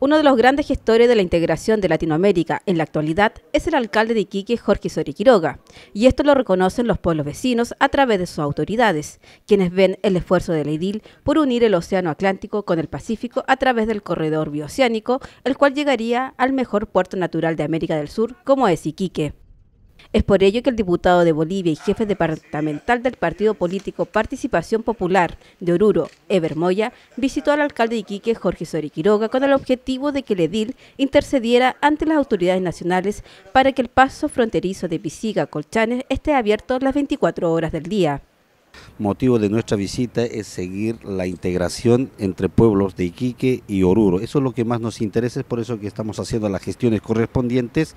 Uno de los grandes gestores de la integración de Latinoamérica en la actualidad es el alcalde de Iquique, Jorge Sori Quiroga, y esto lo reconocen los pueblos vecinos a través de sus autoridades, quienes ven el esfuerzo del edil por unir el Océano Atlántico con el Pacífico a través del corredor bioceánico, el cual llegaría al mejor puerto natural de América del Sur, como es Iquique. Es por ello que el diputado de Bolivia y jefe departamental del partido político Participación Popular de Oruro, Eber Moya, visitó al alcalde de Iquique, Jorge Sori Quiroga, con el objetivo de que el edil intercediera ante las autoridades nacionales para que el paso fronterizo de Pisiga Colchanes esté abierto las 24 horas del día. Motivo de nuestra visita es seguir la integración entre pueblos de Iquique y Oruro. Eso es lo que más nos interesa, es por eso que estamos haciendo las gestiones correspondientes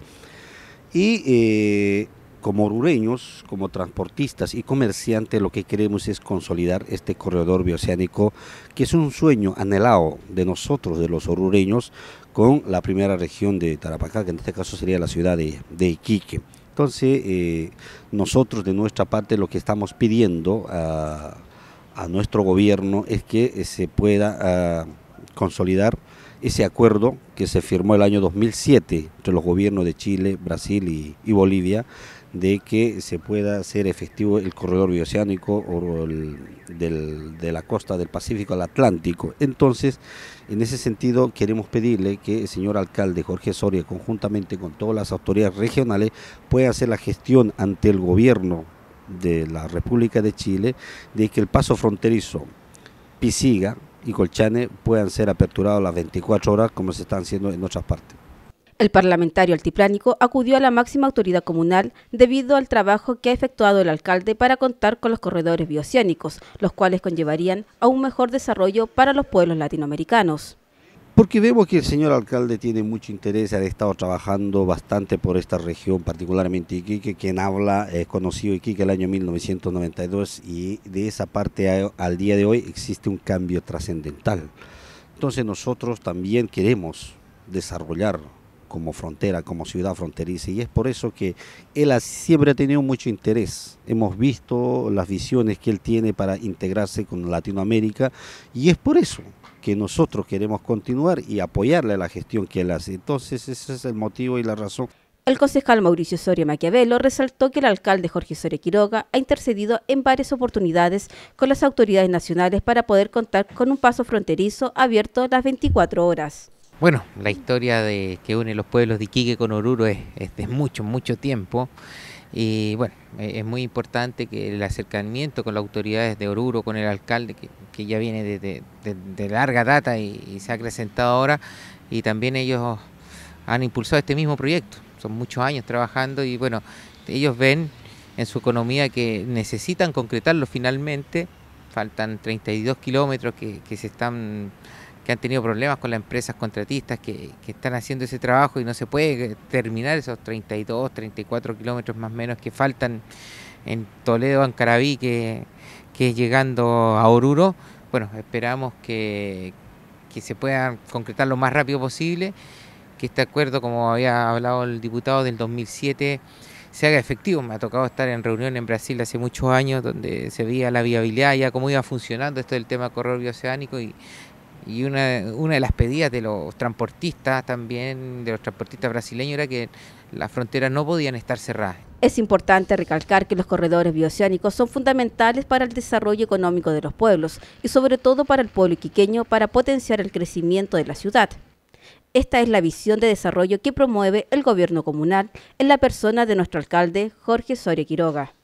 y eh, como orureños, como transportistas y comerciantes, lo que queremos es consolidar este corredor bioceánico, que es un sueño anhelado de nosotros, de los orureños, con la primera región de Tarapacá, que en este caso sería la ciudad de, Iquique. Entonces, eh, nosotros de nuestra parte lo que estamos pidiendo a, nuestro gobierno es que eh, se pueda ah, consolidar ese acuerdo que se firmó el año 2007 entre los gobiernos de Chile, Brasil y, Bolivia de que se pueda hacer efectivo el corredor bioceánico de la costa del Pacífico al Atlántico. Entonces, en ese sentido, queremos pedirle que el señor alcalde Jorge Soria, conjuntamente con todas las autoridades regionales, pueda hacer la gestión ante el gobierno de la República de Chile de que el paso fronterizo Pisiga, y Colchane puedan ser aperturados las 24 horas como se están haciendo en otras partes. El parlamentario altiplánico acudió a la máxima autoridad comunal debido al trabajo que ha efectuado el alcalde para contar con los corredores bioceánicos, los cuales conllevarían a un mejor desarrollo para los pueblos latinoamericanos porque vemos que el señor alcalde tiene mucho interés, ha estado trabajando bastante por esta región, particularmente Iquique, quien habla es conocido Iquique el año 1992 y de esa parte al día de hoy existe un cambio trascendental. Entonces nosotros también queremos desarrollar como frontera, como ciudad fronteriza. Y es por eso que él siempre ha tenido mucho interés. Hemos visto las visiones que él tiene para integrarse con Latinoamérica y es por eso que nosotros queremos continuar y apoyarle a la gestión que él hace. Entonces ese es el motivo y la razón. El concejal Mauricio Soria Maquiavelo resaltó que el alcalde Jorge Soria Quiroga ha intercedido en varias oportunidades con las autoridades nacionales para poder contar con un paso fronterizo abierto las 24 horas bueno, la historia de que une los pueblos de Iquique con Oruro es, es de mucho, mucho tiempo. Y bueno, e, es muy importante que el acercamiento con las autoridades de Oruro, con el alcalde, que, ya viene de, larga data y, se ha acrecentado ahora, y también ellos han impulsado este mismo proyecto. Son muchos años trabajando y bueno, ellos ven en su economía que necesitan concretarlo finalmente. Faltan 32 kilómetros que se están que han tenido problemas con las empresas contratistas que, están haciendo ese trabajo y no se puede eh, terminar esos 32, 34 kilómetros más o menos que faltan en Toledo, en Carabí, que, es llegando a Oruro. Bueno, esperamos que, se pueda concretar lo más rápido posible, que este acuerdo, como había hablado el diputado del 2007, se haga efectivo. Me ha tocado estar en reunión en Brasil hace muchos años donde se veía la viabilidad, ya cómo iba funcionando esto del tema corredor bioceánico y y una, una de las pedidas de los transportistas también, de los transportistas brasileños, era que las fronteras no podían estar cerradas. Es importante recalcar que los corredores bioceánicos son fundamentales para el desarrollo económico de los pueblos y sobre todo para el pueblo iquiqueño para potenciar el crecimiento de la ciudad. Esta es la visión de desarrollo que promueve el gobierno comunal en la persona de nuestro alcalde Jorge Soria Quiroga.